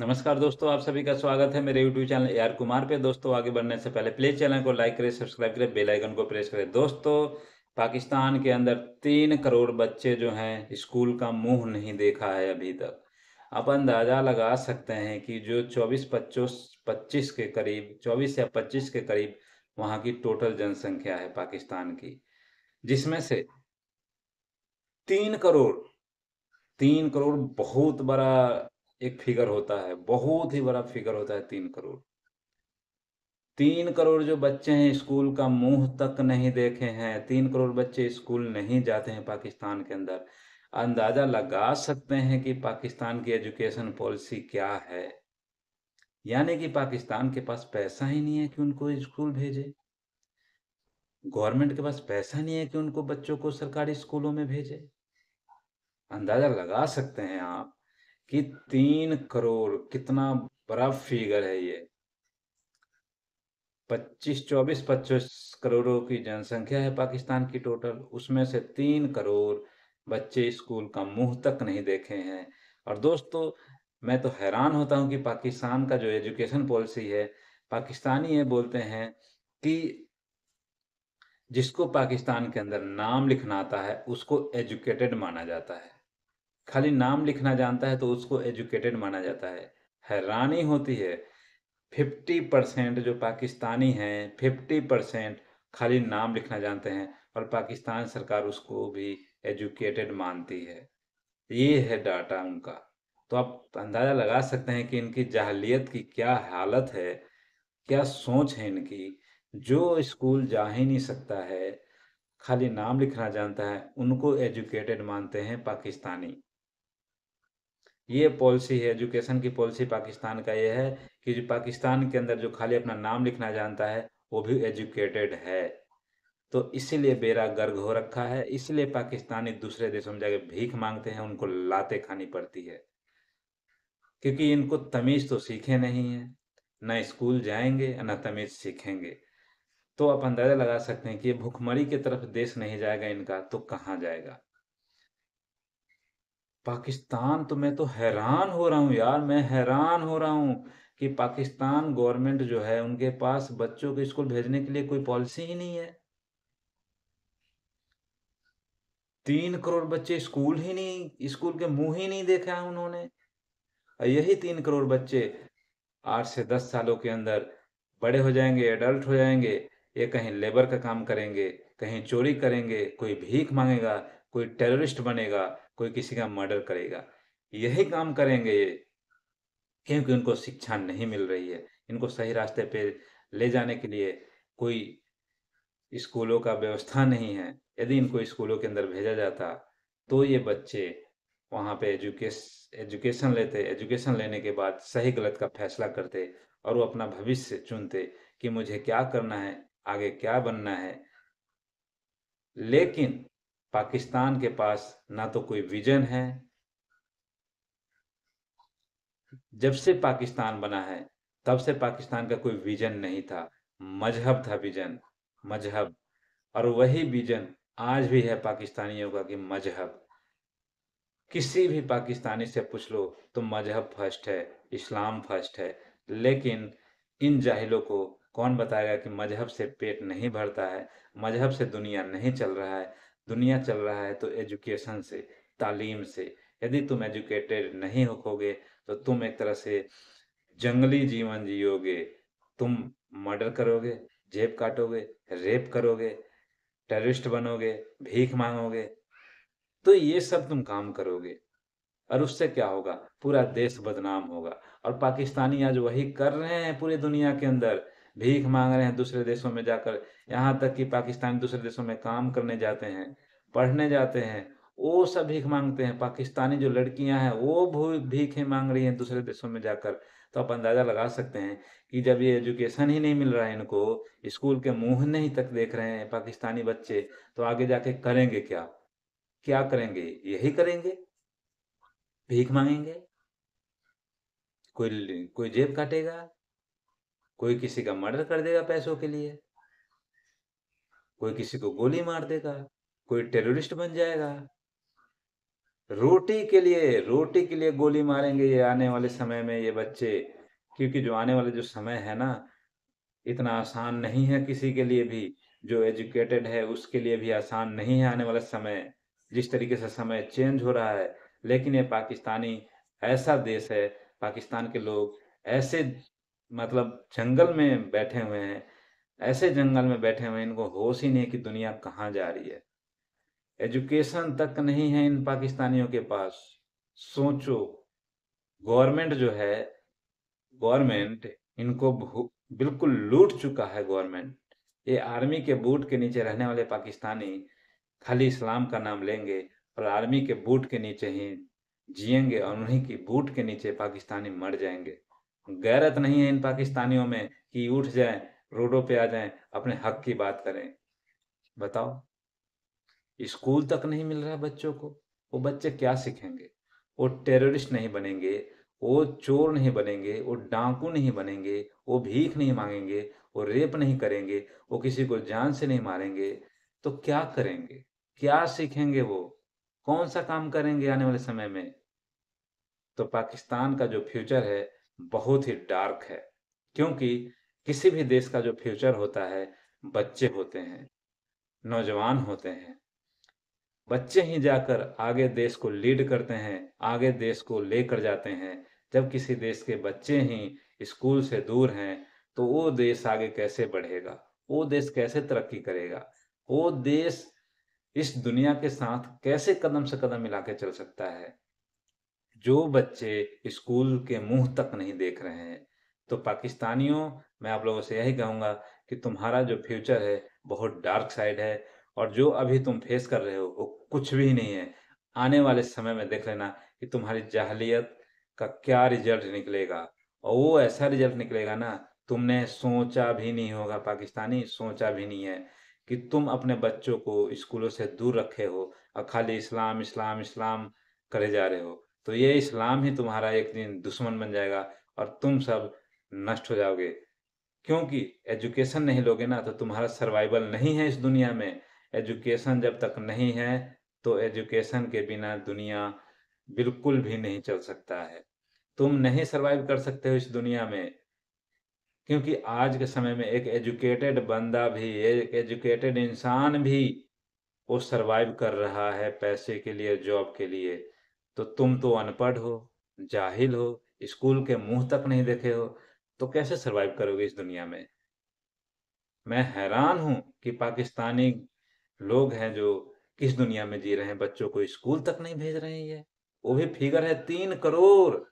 नमस्कार दोस्तों आप सभी का स्वागत है मेरे यूट्यूब चैनल एआर कुमार पे दोस्तों आगे बढ़ने से पहले प्लीज चैनल को लाइक करें सब्सक्राइब करें बेल आइकन को प्रेस करें दोस्तों पाकिस्तान के अंदर तीन करोड़ बच्चे जो हैं स्कूल का मुंह नहीं देखा है अभी तक आप अंदाजा लगा सकते हैं कि जो चौबीस पच्चीस पच्चीस के करीब चौबीस या पच्चीस के करीब वहाँ की टोटल जनसंख्या है पाकिस्तान की जिसमें से तीन करोड़ तीन करोड़ बहुत बड़ा एक फिगर होता है बहुत ही बड़ा फिगर होता है तीन करोड़ तीन करोड़ जो बच्चे हैं स्कूल का मुंह तक नहीं देखे हैं तीन करोड़ बच्चे स्कूल नहीं जाते हैं पाकिस्तान के अंदर अंदाजा लगा सकते हैं कि पाकिस्तान की एजुकेशन पॉलिसी क्या है यानी कि पाकिस्तान के पास पैसा ही नहीं है कि उनको स्कूल भेजे गवर्नमेंट के पास पैसा नहीं है कि उनको बच्चों को सरकारी स्कूलों में भेजे अंदाजा लगा सकते हैं आप कि तीन करोड़ कितना बड़ा फिगर है ये पच्चीस चौबीस पच्चीस करोड़ों की जनसंख्या है पाकिस्तान की टोटल उसमें से तीन करोड़ बच्चे स्कूल का मुंह तक नहीं देखे हैं और दोस्तों मैं तो हैरान होता हूं कि पाकिस्तान का जो एजुकेशन पॉलिसी है पाकिस्तानी ये बोलते हैं कि जिसको पाकिस्तान के अंदर नाम लिखना आता है उसको एजुकेटेड माना जाता है खाली नाम लिखना जानता है तो उसको एजुकेटेड माना जाता है हैरानी होती है फिफ्टी परसेंट जो पाकिस्तानी हैं फिफ्टी परसेंट खाली नाम लिखना जानते हैं और पाकिस्तान सरकार उसको भी एजुकेटेड मानती है ये है डाटा उनका तो आप अंदाज़ा लगा सकते हैं कि इनकी जहलीत की क्या हालत है क्या सोच है इनकी जो स्कूल जा ही नहीं सकता है खाली नाम लिखना जानता है उनको एजुकेटेड मानते हैं पाकिस्तानी ये पॉलिसी है एजुकेशन की पॉलिसी पाकिस्तान का ये है कि जो पाकिस्तान के अंदर जो खाली अपना नाम लिखना जानता है वो भी एजुकेटेड है तो इसीलिए बेरा गर्ग हो रखा है इसलिए पाकिस्तानी दूसरे देशों में जाके भीख मांगते हैं उनको लाते खानी पड़ती है क्योंकि इनको तमीज तो सीखे नहीं है ना स्कूल जाएंगे ना तमीज सीखेंगे तो आप अंदाजा लगा सकते हैं कि ये भुखमरी की तरफ देश नहीं जाएगा इनका तो कहाँ जाएगा पाकिस्तान तो मैं तो हैरान हो रहा हूँ यार मैं हैरान हो रहा हूँ कि पाकिस्तान गवर्नमेंट जो है उनके पास बच्चों को स्कूल भेजने के लिए कोई पॉलिसी ही नहीं है तीन करोड़ बच्चे स्कूल ही नहीं स्कूल के मुंह ही नहीं देखा है उन्होंने यही तीन करोड़ बच्चे आठ से दस सालों के अंदर बड़े हो जाएंगे एडल्ट हो जाएंगे ये कहीं लेबर का काम करेंगे कहीं चोरी करेंगे कोई भीख मांगेगा कोई टेररिस्ट बनेगा कोई किसी का मर्डर करेगा यही हाँ। काम करेंगे ये क्योंकि उनको शिक्षा नहीं मिल रही है इनको सही रास्ते पे ले जाने के लिए कोई स्कूलों का व्यवस्था नहीं है यदि इनको स्कूलों के अंदर भेजा जाता तो ये बच्चे वहाँ पे एजुकेश एजुकेशन लेते एजुकेशन लेने के बाद सही गलत का फैसला करते और वो अपना भविष्य चुनते कि मुझे क्या करना है आगे क्या बनना है लेकिन पाकिस्तान के पास ना तो कोई विजन है जब से पाकिस्तान बना है तब से पाकिस्तान का कोई विजन नहीं था मजहब था विजन मजहब और वही विजन आज भी है पाकिस्तानियों का कि मजहब किसी भी पाकिस्तानी से पूछ लो तो मजहब फर्स्ट है इस्लाम फर्स्ट है लेकिन इन जाहिलों को कौन बताएगा कि मजहब से पेट नहीं भरता है मजहब से दुनिया नहीं चल रहा है दुनिया चल रहा है तो एजुकेशन से तालीम से यदि तुम एजुकेटेड नहीं होगे तो तुम एक तरह से जंगली जीवन जियोगे तुम मर्डर करोगे जेब काटोगे रेप करोगे टेररिस्ट बनोगे भीख मांगोगे तो ये सब तुम काम करोगे और उससे क्या होगा पूरा देश बदनाम होगा और पाकिस्तानी आज वही कर रहे हैं पूरी दुनिया के अंदर भीख मांग रहे हैं दूसरे देशों में जाकर यहाँ तक कि पाकिस्तान दूसरे देशों में काम करने जाते हैं पढ़ने जाते हैं वो सब भीख मांगते हैं पाकिस्तानी जो लड़कियां हैं वो भीखें मांग रही हैं दूसरे देशों में जाकर तो आप अंदाजा लगा सकते हैं कि जब ये एजुकेशन ही नहीं मिल रहा है इनको स्कूल के मुंह नहीं तक देख रहे हैं पाकिस्तानी बच्चे तो आगे जाके करेंगे क्या क्या करेंगे यही करेंगे भीख मांगेंगे कोई कोई जेब काटेगा कोई किसी का मर्डर कर देगा पैसों के लिए कोई किसी को गोली मार देगा कोई टेररिस्ट बन जाएगा रोटी के लिए रोटी के लिए गोली मारेंगे ये आने वाले समय में ये बच्चे क्योंकि जो आने वाले जो समय है ना इतना आसान नहीं है किसी के लिए भी जो एजुकेटेड है उसके लिए भी आसान नहीं है आने वाला समय जिस तरीके से समय चेंज हो रहा है लेकिन ये पाकिस्तानी ऐसा देश है पाकिस्तान के लोग ऐसे मतलब जंगल में बैठे हुए हैं ऐसे जंगल में बैठे हुए हैं इनको होश ही नहीं कि दुनिया कहाँ जा रही है एजुकेशन तक नहीं है इन पाकिस्तानियों के पास सोचो गवर्नमेंट जो है गवर्नमेंट इनको बिल्कुल लूट चुका है गवर्नमेंट ये आर्मी के बूट के नीचे रहने वाले पाकिस्तानी खाली इस्लाम का नाम लेंगे और आर्मी के बूट के नीचे ही जिएंगे और उन्हीं की बूट के नीचे पाकिस्तानी मर जाएंगे गैरत नहीं है इन पाकिस्तानियों में कि उठ जाएं रोडों पे आ जाएं अपने हक की बात करें बताओ स्कूल तक नहीं मिल रहा बच्चों को वो बच्चे क्या सीखेंगे वो टेररिस्ट नहीं बनेंगे वो चोर नहीं बनेंगे वो डांकू नहीं बनेंगे वो भीख नहीं मांगेंगे वो रेप नहीं करेंगे वो किसी को जान से नहीं मारेंगे तो क्या करेंगे क्या सीखेंगे वो कौन सा काम करेंगे आने वाले समय में तो पाकिस्तान का जो फ्यूचर है बहुत ही डार्क है क्योंकि किसी भी देश का जो फ्यूचर होता है बच्चे होते हैं नौजवान होते हैं बच्चे ही जाकर आगे देश को लीड करते हैं आगे देश को लेकर जाते हैं जब किसी देश के बच्चे ही स्कूल से दूर हैं तो वो देश आगे कैसे बढ़ेगा वो देश कैसे तरक्की करेगा वो देश इस दुनिया के साथ कैसे कदम से कदम मिला के चल सकता है जो बच्चे स्कूल के मुंह तक नहीं देख रहे हैं तो पाकिस्तानियों मैं आप लोगों से यही कहूँगा कि तुम्हारा जो फ्यूचर है बहुत डार्क साइड है और जो अभी तुम फेस कर रहे हो वो कुछ भी नहीं है आने वाले समय में देख लेना कि तुम्हारी जहलियत का क्या रिजल्ट निकलेगा और वो ऐसा रिजल्ट निकलेगा ना तुमने सोचा भी नहीं होगा पाकिस्तानी सोचा भी नहीं है कि तुम अपने बच्चों को स्कूलों से दूर रखे हो और खाली इस्लाम इस्लाम इस्लाम करे जा रहे हो तो ये इस्लाम ही तुम्हारा एक दिन दुश्मन बन जाएगा और तुम सब नष्ट हो जाओगे क्योंकि एजुकेशन नहीं लोगे ना तो तुम्हारा सर्वाइवल नहीं है इस दुनिया में एजुकेशन जब तक नहीं है तो एजुकेशन के बिना दुनिया बिल्कुल भी नहीं चल सकता है तुम नहीं सर्वाइव कर सकते हो इस दुनिया में क्योंकि आज के समय में एक एजुकेटेड बंदा भी एक एजुकेटेड इंसान भी वो सर्वाइव कर रहा है पैसे के लिए जॉब के लिए तो तुम तो अनपढ़ हो जाहिल हो स्कूल के मुंह तक नहीं देखे हो तो कैसे सरवाइव करोगे इस दुनिया में मैं हैरान हूं कि पाकिस्तानी लोग हैं जो किस दुनिया में जी रहे हैं बच्चों को स्कूल तक नहीं भेज रहे हैं ये वो भी फिगर है तीन करोड़